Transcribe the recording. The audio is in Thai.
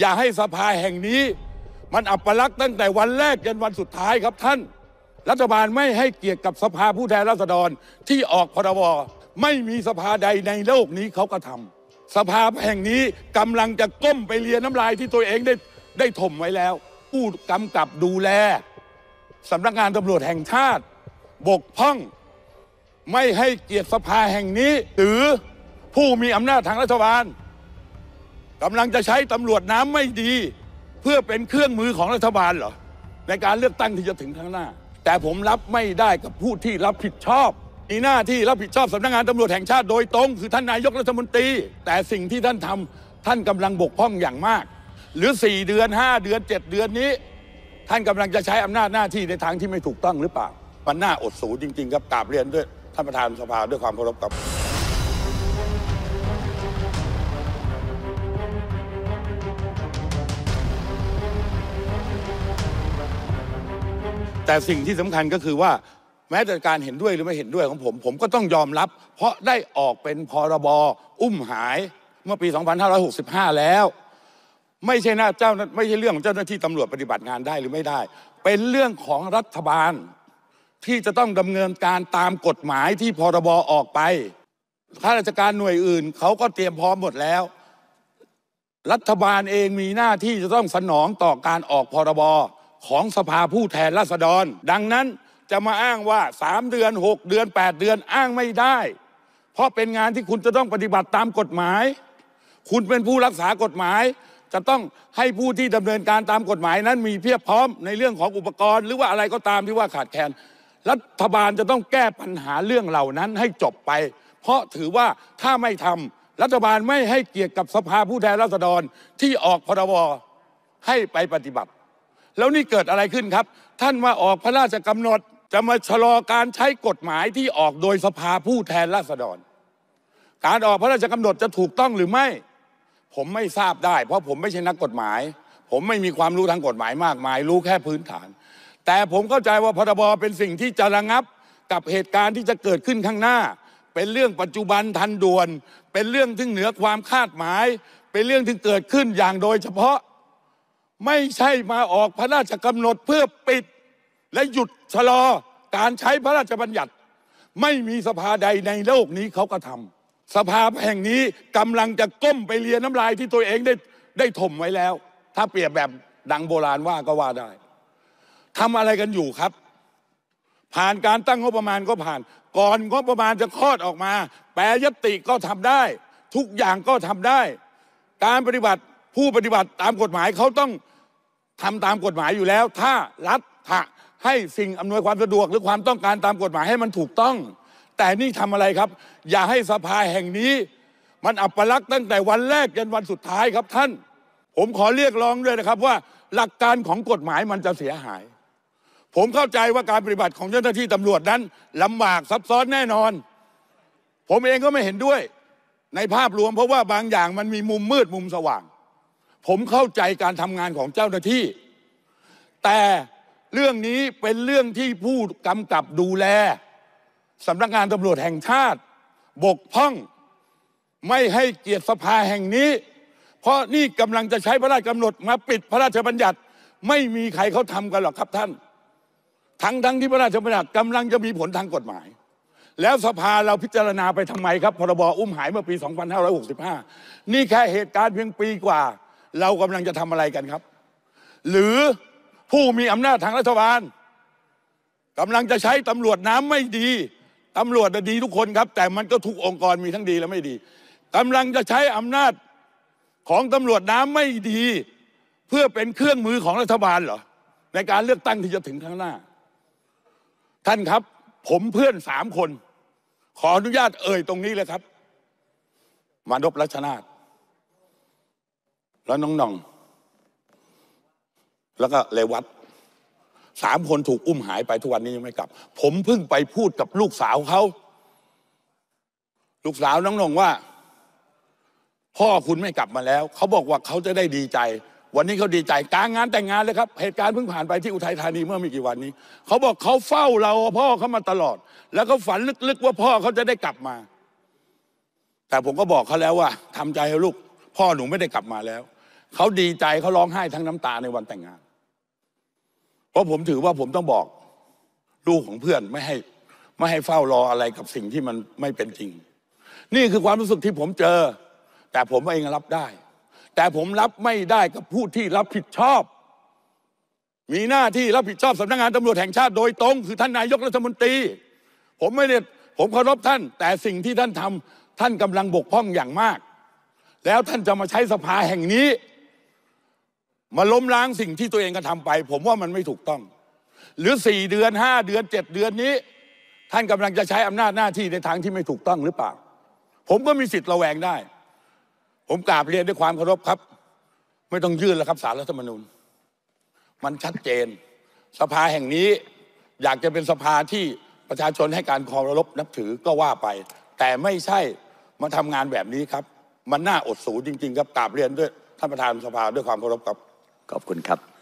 อย่าให้สภาแห่งนี้ มันอัปลักษณ์ตั้งแต่วันแรกจนวันสุดท้ายครับท่าน รัฐบาลไม่ให้เกียรติกับสภาผู้แทนราษฎรที่ออกพรบไม่มีสภาใดในโลกนี้เขากระทำสภาแห่งนี้กำลังจะก้มไปเลียน้ำลายที่ตัวเองได้ได้ถมไว้แล้วผู้กากับดูแลสำนักงานตำรวจแห่งชาติ บกพร่อง ไม่ให้เกียรติสภาแห่งนี้ หรือผู้มีอำนาจทางรัฐบาลกำลังจะใช้ตำรวจน้ำไม่ดี เพื่อเป็นเครื่องมือของรัฐบาลเหรอในการเลือกตั้งที่จะถึงข้างหน้า แต่ผมรับไม่ได้กับผู้ที่รับผิดชอบ มีหน้าที่รับผิดชอบสำนักงานตำรวจแห่งชาติโดยตรงคือ ท่านนายกรัฐมนตรี แต่สิ่งที่ท่านทำท่านกำลังบกพร่องอย่างมาก หรือ 4 เดือน 5 เดือน 7 เดือนนี้ ท่านกำลังจะใช้อำนาจหน้าที่ในทางที่ไม่ถูกต้องหรือเปล่ามันน่าอดสูจริงๆครับกราบเรียนด้วยท่านประธานสภาด้วยความเคารพครับแต่สิ่งที่สำคัญก็คือว่า แม้แต่การเห็นด้วยหรือไม่เห็นด้วยของผม ผมก็ต้องยอมรับเพราะได้ออกเป็นพรบอุ้มหายเมื่อปี 2565 แล้ว ไม่ใช่หน้าเจ้าไม่ใช่เรื่องของเจ้าหน้าที่ตำรวจปฏิบัติงานได้หรือไม่ได้ เป็นเรื่องของรัฐบาลที่จะต้องดำเนินการตามกฎหมายที่พรบออกไปข้าราชการหน่วยอื่นเขาก็เตรียมพร้อมหมดแล้ว รัฐบาลเองมีหน้าที่จะต้องสนองต่อการออกพรบของสภาผู้แทนราษฎรดังนั้นจะมาอ้างว่า3เดือน6เดือน 8 เดือนอ้างไม่ได้ เพราะเป็นงานที่คุณจะต้องปฏิบัติตามกฎหมาย คุณเป็นผู้รักษากฎหมาย จะต้องให้ผู้ที่ดำเนินการตามกฎหมายนั้นมีเพียบพร้อมในเรื่องของอุปกรณ์หรือว่าอะไรก็ตามที่ว่าขาดแคลนรัฐบาลจะต้องแก้ปัญหาเรื่องเหล่านั้นให้จบไป เพราะถือว่าถ้าไม่ทำรัฐบาลไม่ให้เกียรติกับสภาผู้แทนราษฎรที่ออกพรบให้ไปปฏิบัติแล้วนี่เกิดอะไรขึ้นครับ ท่านว่าออกพระราชกำหนดจะมาชะลอการใช้กฎหมายที่ออกโดยสภาผู้แทนราษฎร การออกพระราชกำหนดจะถูกต้องหรือไม่ผมไม่ทราบได้ เพราะผมไม่ใช่นักกฎหมาย ผมไม่มีความรู้ทางกฎหมายมากมาย รู้แค่พื้นฐาน แต่ผมเข้าใจว่าพรบเป็นสิ่งที่จะระงับกับเหตุการณ์ที่จะเกิดขึ้นข้างหน้า เป็นเรื่องปัจจุบันทันด่วน เป็นเรื่องที่เหนือความคาดหมายเป็นเรื่องที่เกิดขึ้นอย่างโดยเฉพาะไม่ใช่มาออกพระราชกำหนดเพื่อปิด และหยุดชะลอการใช้พระราชบัญญัติ ไม่มีสภาใดในโลกนี้เขาก็ทำสภาแห่งนี้กำลังจะก้มไปเลียน้ำลาย ที่ตัวเองได้ได้ถมไว้แล้ว ถ้าเปรียบแบบดังโบราณว่าก็ว่าได้ทำอะไรกันอยู่ครับ ผ่านการตั้งงบประมาณก็ผ่าน ก่อนงบประมาณจะคลอดออกมาแปรยติก็ทำได้ ทุกอย่างก็ทำได้การปฏิบัติผู้ปฏิบัติตามกฎหมายเขาต้องทำตามกฎหมายอยู่แล้ว ถ้ารัฐให้สิ่งอำนวยความสะดวก หรือความต้องการตามกฎหมายให้มันถูกต้อง แต่นี่ทำอะไรครับ อย่าให้สภาแห่งนี้มันอัปลักษณ์ตั้งแต่วันแรกจนวันสุดท้ายครับท่าน ผมขอเรียกร้องด้วยนะครับ ว่าหลักการของกฎหมายมันจะเสียหาย ผมเข้าใจว่าการปฏิบัติของเจ้าหน้าที่ตำรวจนั้นลำบากซับซ้อนแน่นอน ผมเองก็ไม่เห็นด้วยในภาพรวมเพราะว่าบางอย่างมันมีมุมมืดมุมสว่างผมเข้าใจการทำงานของเจ้าหน้าที่ แต่เรื่องนี้เป็นเรื่องที่ผู้กำกับดูแลสำนักงานตำรวจแห่งชาติ บกพร่องไม่ให้เกียรติสภาแห่งนี้ เพราะนี่กำลังจะใช้พระราชกำหนดมาปิดพระราชบัญญัติไม่มีใครเขาทำกันหรอกครับท่าน ทั้งทั้งที่พระราชบัญญัติกำลังจะมีผลทางกฎหมาย แล้วสภาเราพิจารณาไปทำไมครับ พรบอุ้มหายเมื่อปี 2565 นี่แค่เหตุการณ์เพียงปีกว่าเรากำลังจะทำอะไรกันครับ หรือผู้มีอำนาจทางรัฐบาล กำลังจะใช้ตำรวจน้ำไม่ดี ตำรวจดีทุกคนครับ แต่มันก็ทุกองค์กรมีทั้งดีและไม่ดี กำลังจะใช้อำนาจของตำรวจน้ำไม่ดี เพื่อเป็นเครื่องมือของรัฐบาลเหรอในการเลือกตั้งที่จะถึงข้างหน้า ท่านครับผมเพื่อนสามคน ขออนุญาตเอ่ยตรงนี้เลยครับ มานพรัชนาธแล้วน้องนองแล้วก็เลวัตสามคนถูกอุ้มหายไปทุกวันนี้ยังไม่กลับ ผมเพิ่งไปพูดกับลูกสาวเขา ลูกสาวน้องนงว่า พ่อคุณไม่กลับมาแล้ว เขาบอกว่าเขาจะได้ดีใจ วันนี้เขาดีใจกลางงานแต่งงานเลยครับ เหตุการณ์เพิ่งผ่านไปที่อุทัยธานีเมื่อไม่กี่วันนี้ เขาบอกเขาเฝ้าเราพ่อเขามาตลอด แล้วก็ฝันลึกๆว่า พ่อเขาจะได้กลับมา แต่ผมก็บอกเขาแล้วว่าทำใจลูก พ่อหนูไม่ได้กลับมาแล้วเขาดีใจเขาร้องไห้ทั้งน้ำตาในวันแต่งงาน เพราะผมถือว่าผมต้องบอกลูกของเพื่อนไม่ให้ไม่ให้เฝ้ารออะไรกับสิ่งที่มันไม่เป็นจริง นี่คือความรู้สึกที่ผมเจอ แต่ผมเองรับได้ แต่ผมรับไม่ได้กับผู้ที่รับผิดชอบ มีหน้าที่รับผิดชอบสำนักงงานตำรวจแห่งชาติโดยตรงคือท่านนายกรัฐมนตรี ผมไม่ได้ผมเคารพท่าน แต่สิ่งที่ท่านทำท่านกำลังบกพร่องอย่างมาก แล้วท่านจะมาใช้สภาแห่งนี้มาล้มล้างสิ่งที่ตัวเองกระทำไป ผมว่ามันไม่ถูกต้อง หรือสี่เดือนห้าเดือนเจ็ดเดือนนี้ ท่านกำลังจะใช้อำนาจหน้าที่ในทางที่ไม่ถูกต้องหรือเปล่า ผมก็มีสิทธิ์ระแวงได้ ผมกราบเรียนด้วยความเคารพครับ ไม่ต้องยื่นแล้วครับสารรัฐธรรมนูญ มันชัดเจน สภาแห่งนี้อยากจะเป็นสภาที่ประชาชนให้การเคารพนับถือก็ว่าไป แต่ไม่ใช่มาทำงานแบบนี้ครับ มันน่าอดสูจริงๆครับกราบเรียนด้วยท่านประธานสภาด้วยความเคารพครับขอบคุณครับ